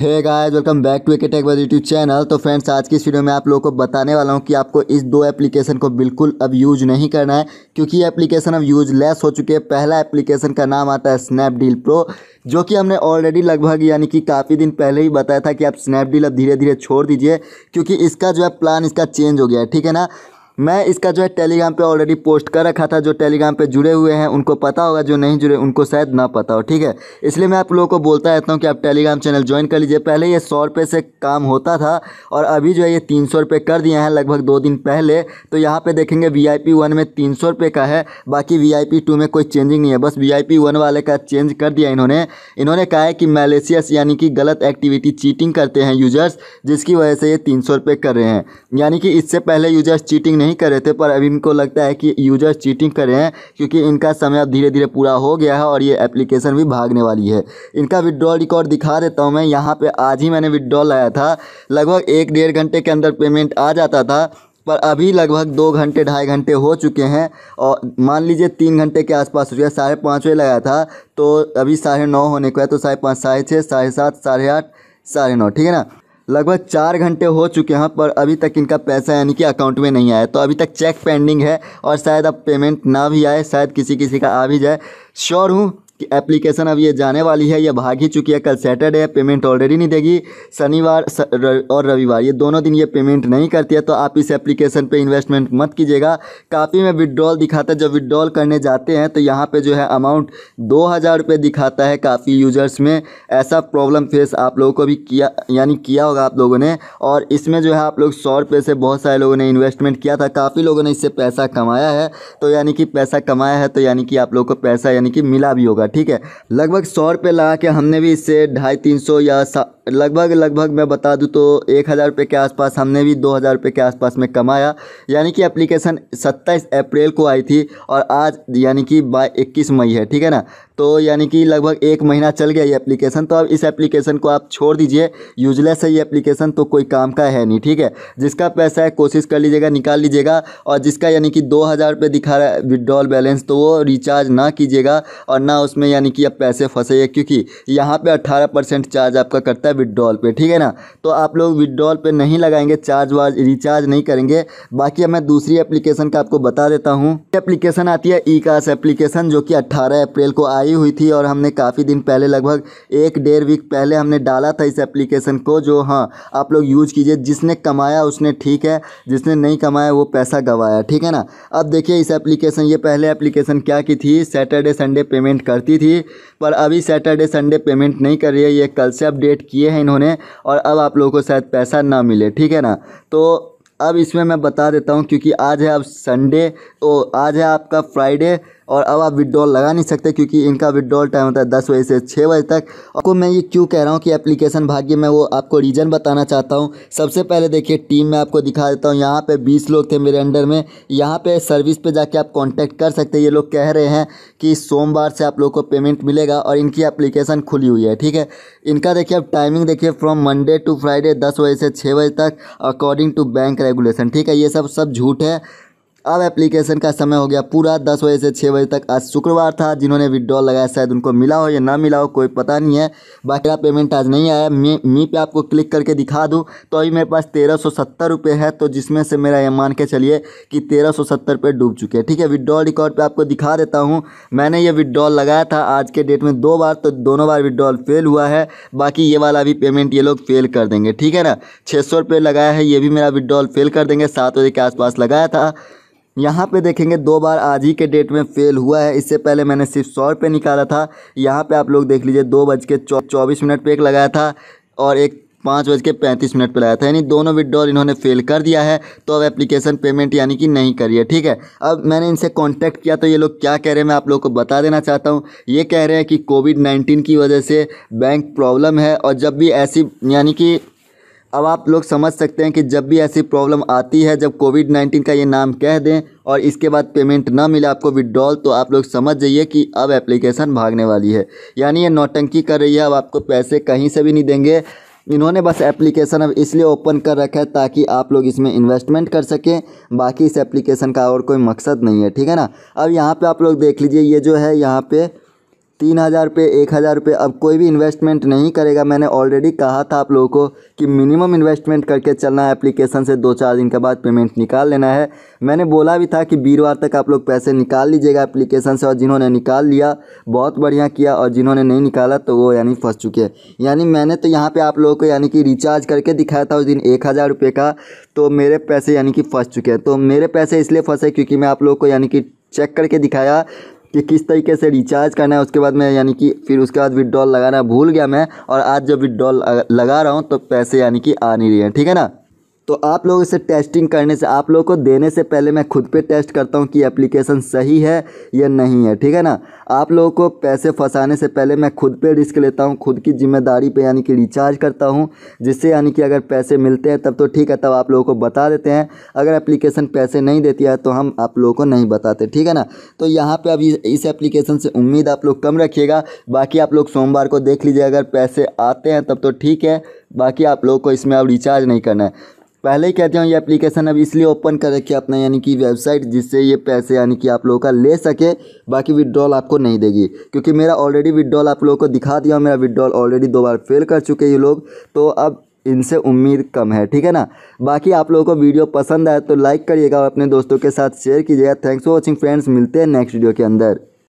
hey guys welcome back to AK Tech YouTube channel तो friends आज की इस वीडियो में आप लोगों को बताने वाला हूं कि आपको इस दो एप्लीकेशन को बिल्कुल अब यूज नहीं करना है क्योंकि ये एप्लीकेशन अब यूज लेस हो चुके हैं पहला एप्लीकेशन का नाम आता है स्नैपडील प्रो जो कि हमने ऑलरेडी लगभग यानी कि काफ़ी दिन पहले ही बताया था कि आप स्नैपडील अब धीरे धीरे छोड़ दीजिए क्योंकि इसका जो है प्लान इसका चेंज हो गया है ठीक है ना मैं इसका जो है टेलीग्राम पे ऑलरेडी पोस्ट कर रखा था जो टेलीग्राम पे जुड़े हुए हैं उनको पता होगा जो नहीं जुड़े उनको शायद ना पता हो ठीक है इसलिए मैं आप लोगों को बोलता रहता हूँ कि आप टेलीग्राम चैनल ज्वाइन कर लीजिए पहले ये सौ रुपये से काम होता था और अभी जो है ये तीन सौ रुपये कर दिया है लगभग दो दिन पहले तो यहाँ पर देखेंगे वी आई पी वन में तीन सौ रुपये का है बाकी वी आई पी टू में कोई चेंजिंग नहीं है बस वी आई पी वन वाले का चेंज कर दिया इन्होंने इन्होंने कहा है कि मैलेशियस यानी कि गलत एक्टिविटी चीटिंग करते हैं यूजर्स जिसकी वजह से ये तीन सौ रुपये कर रहे हैं यानी कि इससे पहले यूजर्स चीटिंग नहीं कर रहे थे पर अभी इनको लगता है कि यूजर्स चीटिंग कर रहे हैं क्योंकि इनका समय अब धीरे धीरे पूरा हो गया है और ये एप्लीकेशन भी भागने वाली है इनका विड्रॉल रिकॉर्ड दिखा देता हूँ मैं यहाँ पर आज ही मैंने विड्रॉल लाया था लगभग एक डेढ़ घंटे के अंदर पेमेंट आ जाता था पर अभी लगभग दो घंटे ढाई घंटे हो चुके हैं और मान लीजिए तीन घंटे के आसपास हो गया साढ़े पाँच बजे लगाया था तो अभी साढ़े नौ होने को है तो साढ़े पाँच साढ़े छः साढ़े सात साढ़े आठ साढ़े नौ ठीक है ना लगभग चार घंटे हो चुके हैं पर अभी तक इनका पैसा यानी कि अकाउंट में नहीं आया तो अभी तक चेक पेंडिंग है और शायद अब पेमेंट ना भी आए शायद किसी किसी का आ भी जाए श्योर हूँ कि एप्लीकेशन अब ये जाने वाली है यह भाग ही चुकी है कल सैटरडे है पेमेंट ऑलरेडी नहीं देगी शनिवार और रविवार ये दोनों दिन ये पेमेंट नहीं करती है तो आप इस एप्लीकेशन पे इन्वेस्टमेंट मत कीजिएगा काफ़ी में विड्रॉल दिखाता है जब विड्रॉल करने जाते हैं तो यहाँ पर जो है अमाउंट दो हज़ार दिखाता है काफ़ी यूजर्स में ऐसा प्रॉब्लम फेस आप लोगों को भी किया यानी किया होगा आप लोगों ने और इसमें जो है आप लोग सौ रुपये से बहुत सारे लोगों ने इन्वेस्टमेंट किया था काफ़ी लोगों ने इससे पैसा कमाया है तो यानी कि पैसा कमाया है तो यानी कि आप लोग को पैसा यानी कि मिला भी होगा ठीक है लगभग सौ रुपये लगा के हमने भी इससे ढाई तीन सौ या लगभग लगभग मैं बता दूँ तो एक हज़ार रुपये के आसपास हमने भी दो हज़ार रुपये के आसपास में कमाया यानी कि एप्लीकेशन सत्ताईस अप्रैल को आई थी और आज यानी कि बाई इक्कीस मई है ठीक है ना तो यानी कि लगभग एक महीना चल गया ये एप्लीकेशन तो अब इस एप्लीकेशन को आप छोड़ दीजिए यूजलेस है ये एप्लीकेशन तो कोई काम का है नहीं ठीक है जिसका पैसा है कोशिश कर लीजिएगा निकाल लीजिएगा और जिसका यानी कि दो हज़ार रुपये दिखा रहा है विदड्रॉल बैलेंस तो वो रिचार्ज ना कीजिएगा और ना उसमें यानी कि अब पैसे फंसे क्योंकि यहाँ पर अट्ठारह परसेंट चार्ज आपका करता है विदड्रॉल पर ठीक है ना तो आप लोग विदड्रॉल पर नहीं लगाएंगे चार्ज वार्ज रिचार्ज नहीं करेंगे बाकी मैं दूसरी एप्लीकेशन का आपको बता देता हूँ एप्लीकेशन आती है ई कास एप्लीकेशन जो कि अट्ठारह अप्रैल को आए आई हुई थी और हमने काफ़ी दिन पहले लगभग एक डेढ़ वीक पहले हमने डाला था इस एप्लीकेशन को जो हाँ आप लोग यूज कीजिए जिसने कमाया उसने ठीक है जिसने नहीं कमाया वो पैसा गवाया ठीक है ना अब देखिए इस एप्लीकेशन ये पहले एप्लीकेशन क्या की थी सैटरडे संडे पेमेंट करती थी पर अभी सैटरडे संडे पेमेंट नहीं कर रही है ये कल से अपडेट किए हैं इन्होंने और अब आप लोगों को शायद पैसा ना मिले ठीक है ना तो अब इसमें मैं बता देता हूँ क्योंकि आज है अब संडे तो आज है आपका फ्राइडे और अब आप विड्रॉल लगा नहीं सकते क्योंकि इनका विड्रॉल टाइम होता है दस बजे से छः बजे तक आपको मैं ये क्यों कह रहा हूँ कि एप्लीकेशन भाग्य में वो आपको रीज़न बताना चाहता हूँ सबसे पहले देखिए टीम में आपको दिखा देता हूँ यहाँ पे बीस लोग थे मेरे अंडर में यहाँ पे सर्विस पे जाके आप कॉन्टैक्ट कर सकते हैं ये लोग कह रहे हैं कि सोमवार से आप लोग को पेमेंट मिलेगा और इनकी एप्लीकेशन खुली हुई है ठीक है इनका देखिए अब टाइमिंग देखिए फ्रॉम मंडे टू फ्राइडे दस बजे से छः बजे तक अकॉर्डिंग टू बैंक रेगुलेशन ठीक है ये सब सब झूठ है अब एप्लीकेशन का समय हो गया पूरा दस बजे से छः बजे तक आज शुक्रवार था जिन्होंने विड्रॉल लगाया शायद उनको मिला हो या ना मिला हो कोई पता नहीं है बाकी पेमेंट आज नहीं आया मी मी पे आपको क्लिक करके दिखा दूँ तो अभी मेरे पास तेरह सौ सत्तर रुपये है तो जिसमें से मेरा ये मान के चलिए कि तेरह सौ सत्तर रुपये डूब चुके हैं ठीक है विड्रॉल रिकॉर्ड पर आपको दिखा देता हूँ मैंने ये विड्रॉल लगाया था आज के डेट में दो बार तो दोनों बार विड्रॉल फेल हुआ है बाकी ये वाला भी पेमेंट ये लोग फेल कर देंगे ठीक है ना छः सौ लगाया है ये भी मेरा विड्रॉल फेल कर देंगे सात बजे के आसपास लगाया था यहाँ पे देखेंगे दो बार आज ही के डेट में फेल हुआ है इससे पहले मैंने सिर्फ सौ रुपये निकाला था यहाँ पे आप लोग देख लीजिए दो बज के चौबीस मिनट पर एक लगाया था और एक पाँच बज के पैंतीस मिनट पर लगाया था यानी दोनों विड्रॉल इन्होंने फेल कर दिया है तो अब एप्लीकेशन पेमेंट यानी कि नहीं करी है ठीक है अब मैंने इनसे कॉन्टैक्ट किया तो ये लोग क्या कह रहे हैं मैं आप लोग को बता देना चाहता हूँ ये कह रहे हैं कि कोविड नाइन्टीन की वजह से बैंक प्रॉब्लम है और जब भी ऐसी यानी कि अब आप लोग समझ सकते हैं कि जब भी ऐसी प्रॉब्लम आती है जब कोविड नाइन्टीन का ये नाम कह दें और इसके बाद पेमेंट ना मिले आपको विड्रॉल तो आप लोग समझ जाइए कि अब एप्लीकेशन भागने वाली है यानी ये नौटंकी कर रही है अब आपको पैसे कहीं से भी नहीं देंगे इन्होंने बस एप्लीकेशन अब इसलिए ओपन कर रखा है ताकि आप लोग इसमें इन्वेस्टमेंट कर सकें बाकी इस एप्लीकेशन का और कोई मकसद नहीं है ठीक है ना अब यहाँ पर आप लोग देख लीजिए ये जो है यहाँ पर तीन हज़ार रुपये एक हज़ार रुपये अब कोई भी इन्वेस्टमेंट नहीं करेगा मैंने ऑलरेडी कहा था आप लोगों को कि मिनिमम इन्वेस्टमेंट करके चलना है एप्लीकेशन से दो चार दिन के बाद पेमेंट निकाल लेना है मैंने बोला भी था कि वीरवार तक आप लोग पैसे निकाल लीजिएगा एप्लीकेशन से और जिन्होंने निकाल लिया बहुत बढ़िया किया और जिन्होंने नहीं निकाला तो वो यानी फंस चुके यानी मैंने तो यहाँ पर आप लोगों को यानी कि रिचार्ज करके दिखाया था उस दिन एक हज़ार रुपये का तो मेरे पैसे यानी कि फंस चुके हैं तो मेरे पैसे इसलिए फंसे क्योंकि मैं आप लोग को यानी कि चेक करके दिखाया कि किस तरीके से रिचार्ज करना है उसके बाद मैं यानी कि फिर उसके बाद विड्रॉल लगाना भूल गया मैं और आज जब विड्रॉल लगा रहा हूँ तो पैसे यानी कि आ नहीं रही हैं ठीक है ना तो आप लोग इसे टेस्टिंग करने से आप लोगों को देने से पहले मैं खुद पे टेस्ट करता हूँ कि एप्लीकेशन सही है या नहीं है ठीक है ना आप लोगों को पैसे फंसाने से पहले मैं खुद पे रिस्क लेता हूँ खुद की जिम्मेदारी पे यानी कि रिचार्ज करता हूँ जिससे यानी कि अगर पैसे मिलते हैं तब तो ठीक है तब आप लोगों को बता देते हैं अगर एप्लीकेशन पैसे नहीं देती है तो हम आप लोगों को नहीं बताते ठीक है ना तो यहाँ पर अब इस एप्लीकेशन से उम्मीद आप लोग कम रखिएगा बाकी आप लोग सोमवार को देख लीजिए अगर पैसे आते हैं तब तो ठीक है बाकी आप लोग को इसमें अब रिचार्ज नहीं करना है पहले ही कहते हैं ये एप्लीकेशन अब इसलिए ओपन कर रखिए अपना यानी कि वेबसाइट जिससे ये पैसे यानी कि आप लोगों का ले सके बाकी विड्रॉल आपको नहीं देगी क्योंकि मेरा ऑलरेडी विड्रॉल आप लोगों को दिखा दिया मेरा विड्रॉल ऑलरेडी दो बार फेल कर चुके ये लोग तो अब इनसे उम्मीद कम है ठीक है ना बाकी आप लोगों को वीडियो पसंद आए तो लाइक करिएगा और अपने दोस्तों के साथ शेयर कीजिएगा थैंक्स फॉर वॉचिंग फ्रेंड्स मिलते हैं नेक्स्ट वीडियो के अंदर